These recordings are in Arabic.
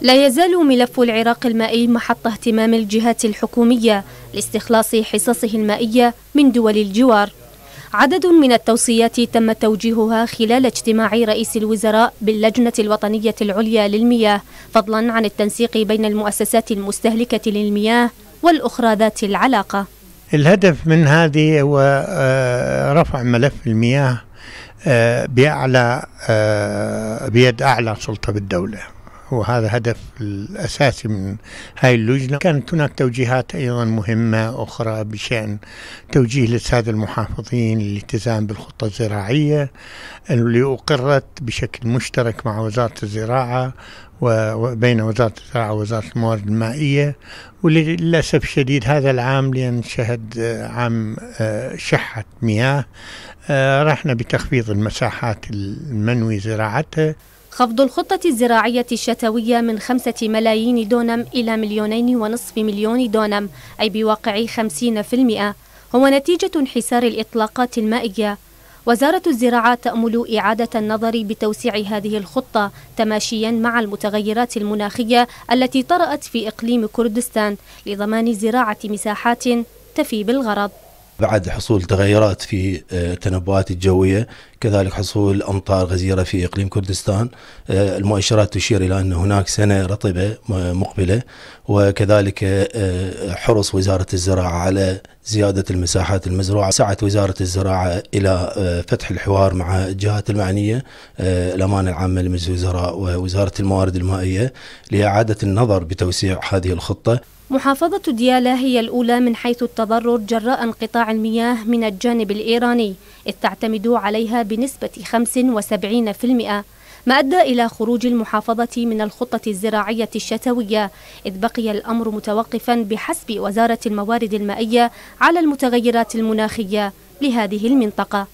لا يزال ملف العراق المائي محط اهتمام الجهات الحكومية لاستخلاص حصصه المائية من دول الجوار عدد من التوصيات تم توجيهها خلال اجتماع رئيس الوزراء باللجنة الوطنية العليا للمياه فضلا عن التنسيق بين المؤسسات المستهلكة للمياه والأخرى ذات العلاقة الهدف من هذه هو آه، رفع ملف المياه آه، بأعلى آه، بيد أعلى سلطة بالدولة وهذا هدف الأساسي من هاي اللجنة كانت هناك توجيهات أيضا مهمة أخرى بشأن توجيه للسادة المحافظين للالتزام بالخطة الزراعية اللي أقرت بشكل مشترك مع وزارة الزراعة وبين وزارة الزراعة ووزارة الموارد المائية وللأسف الشديد هذا العام لأن شهد عام آه، شحة مياه آه، رحنا بتخفيض المساحات المنوي زراعتها خفض الخطة الزراعية الشتوية من خمسة ملايين دونم إلى مليونين ونصف مليون دونم أي بواقع خمسين في المئة هو نتيجة انحسار الإطلاقات المائية وزارة الزراعة تأمل إعادة النظر بتوسيع هذه الخطة تماشيا مع المتغيرات المناخية التي طرأت في إقليم كردستان لضمان زراعة مساحات تفي بالغرض بعد حصول تغيرات في آه، التنبؤات الجوية كذلك حصول أمطار غزيرة في إقليم كردستان آه، المؤشرات تشير إلى أن هناك سنة رطبة مقبلة وكذلك آه، حرص وزارة الزراعة على زيادة المساحات المزروعة سعت وزارة الزراعة إلى فتح الحوار مع الجهات المعنية الأمانة العامة لمجلس الوزراء ووزارة الموارد المائية لإعادة النظر بتوسيع هذه الخطة محافظة ديالى هي الأولى من حيث التضرر جراء انقطاع المياه من الجانب الإيراني إذ تعتمد عليها بنسبة 75% ما أدى إلى خروج المحافظة من الخطة الزراعية الشتوية إذ بقي الأمر متوقفا بحسب وزارة الموارد المائية على المتغيرات المناخية لهذه المنطقة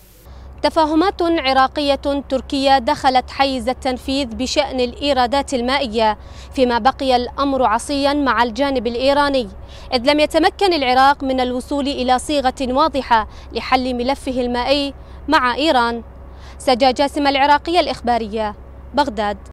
تفاهمات عراقية تركية دخلت حيز التنفيذ بشأن الإيرادات المائية فيما بقي الأمر عصيا مع الجانب الإيراني إذ لم يتمكن العراق من الوصول إلى صيغة واضحة لحل ملفه المائي مع إيران سجى جاسم العراقية الإخبارية بغداد